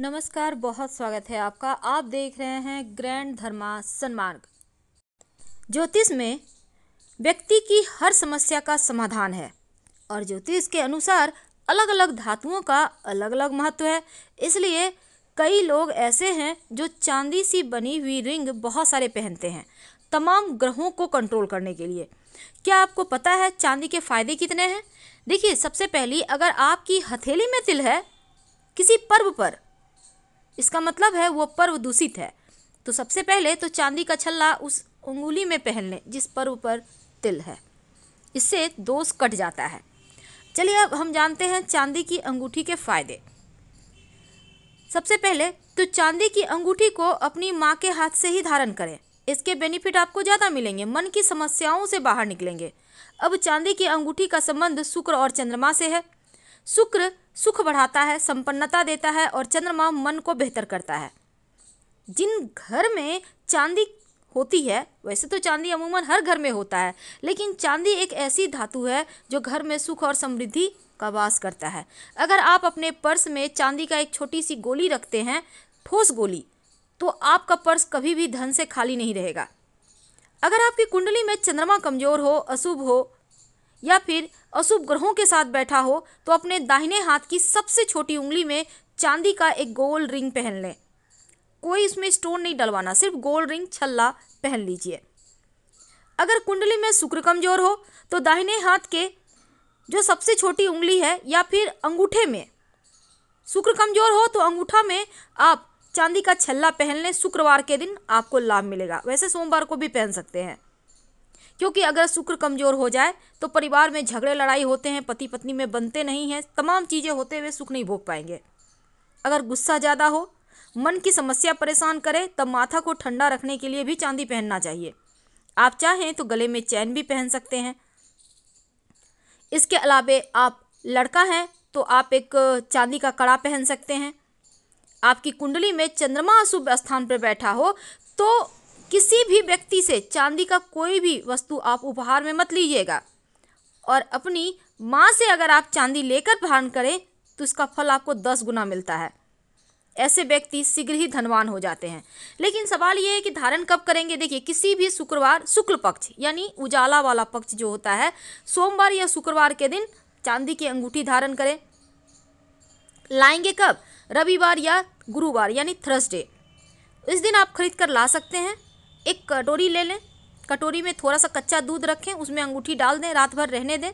नमस्कार बहुत स्वागत है आपका आप देख रहे हैं ग्रैंड धर्मा सन्मार्ग ज्योतिष में व्यक्ति की हर समस्या का समाधान है और ज्योतिष के अनुसार अलग अलग धातुओं का अलग अलग महत्व है इसलिए कई लोग ऐसे हैं जो चांदी सी बनी हुई रिंग बहुत सारे पहनते हैं तमाम ग्रहों को कंट्रोल करने के लिए क्या आपको पता है चांदी के फायदे कितने हैं देखिए सबसे पहली अगर आपकी हथेली में तिल है किसी पर्व पर इसका मतलब है वो पर्व दूषित है तो सबसे पहले तो चांदी का छल्ला उस उंगुली में पहन लें जिस पर्व पर तिल है इससे दोष कट जाता है चलिए अब हम जानते हैं चांदी की अंगूठी के फायदे सबसे पहले तो चांदी की अंगूठी को अपनी माँ के हाथ से ही धारण करें इसके बेनिफिट आपको ज़्यादा मिलेंगे मन की समस्याओं से बाहर निकलेंगे अब चांदी की अंगूठी का संबंध शुक्र और चंद्रमा से है शुक्र सुख बढ़ाता है संपन्नता देता है और चंद्रमा मन को बेहतर करता है जिन घर में चांदी होती है वैसे तो चांदी अमूमन हर घर में होता है लेकिन चांदी एक ऐसी धातु है जो घर में सुख और समृद्धि का वास करता है अगर आप अपने पर्स में चांदी का एक छोटी सी गोली रखते हैं ठोस गोली तो आपका पर्स कभी भी धन से खाली नहीं रहेगा अगर आपकी कुंडली में चंद्रमा कमज़ोर हो अशुभ हो या फिर अशुभ ग्रहों के साथ बैठा हो तो अपने दाहिने हाथ की सबसे छोटी उंगली में चांदी का एक गोल रिंग पहन लें कोई इसमें स्टोन नहीं डलवाना सिर्फ गोल रिंग छल्ला पहन लीजिए अगर कुंडली में शुक्र कमजोर हो तो दाहिने हाथ के जो सबसे छोटी उंगली है या फिर अंगूठे में शुक्र कमजोर हो तो अंगूठा में आप चांदी का छल्ला पहन लें शुक्रवार के दिन आपको लाभ मिलेगा वैसे सोमवार को भी पहन सकते हैं क्योंकि अगर शुक्र कमज़ोर हो जाए तो परिवार में झगड़े लड़ाई होते हैं पति पत्नी में बनते नहीं हैं तमाम चीज़ें होते हुए सुख नहीं भोग पाएंगे अगर गुस्सा ज़्यादा हो मन की समस्या परेशान करे तब माथा को ठंडा रखने के लिए भी चांदी पहनना चाहिए आप चाहें तो गले में चैन भी पहन सकते हैं इसके अलावे आप लड़का हैं तो आप एक चांदी का कड़ा पहन सकते हैं आपकी कुंडली में चंद्रमा अशुभ स्थान पर बैठा हो तो किसी भी व्यक्ति से चांदी का कोई भी वस्तु आप उपहार में मत लीजिएगा और अपनी माँ से अगर आप चांदी लेकर धारण करें तो इसका फल आपको दस गुना मिलता है ऐसे व्यक्ति शीघ्र ही धनवान हो जाते हैं लेकिन सवाल ये है कि धारण कब करेंगे देखिए किसी भी शुक्रवार शुक्ल पक्ष यानी उजाला वाला पक्ष जो होता है सोमवार या शुक्रवार के दिन चांदी की अंगूठी धारण करें लाएंगे कब रविवार या गुरुवार यानी थर्सडे इस दिन आप खरीद कर ला सकते हैं एक कटोरी ले लें कटोरी में थोड़ा सा कच्चा दूध रखें उसमें अंगूठी डाल दें रात भर रहने दें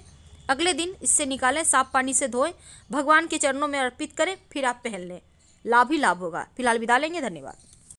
अगले दिन इससे निकालें साफ पानी से धोएं भगवान के चरणों में अर्पित करें फिर आप पहन लें लाभ ही लाभ होगा फिलहाल विदा लेंगे धन्यवाद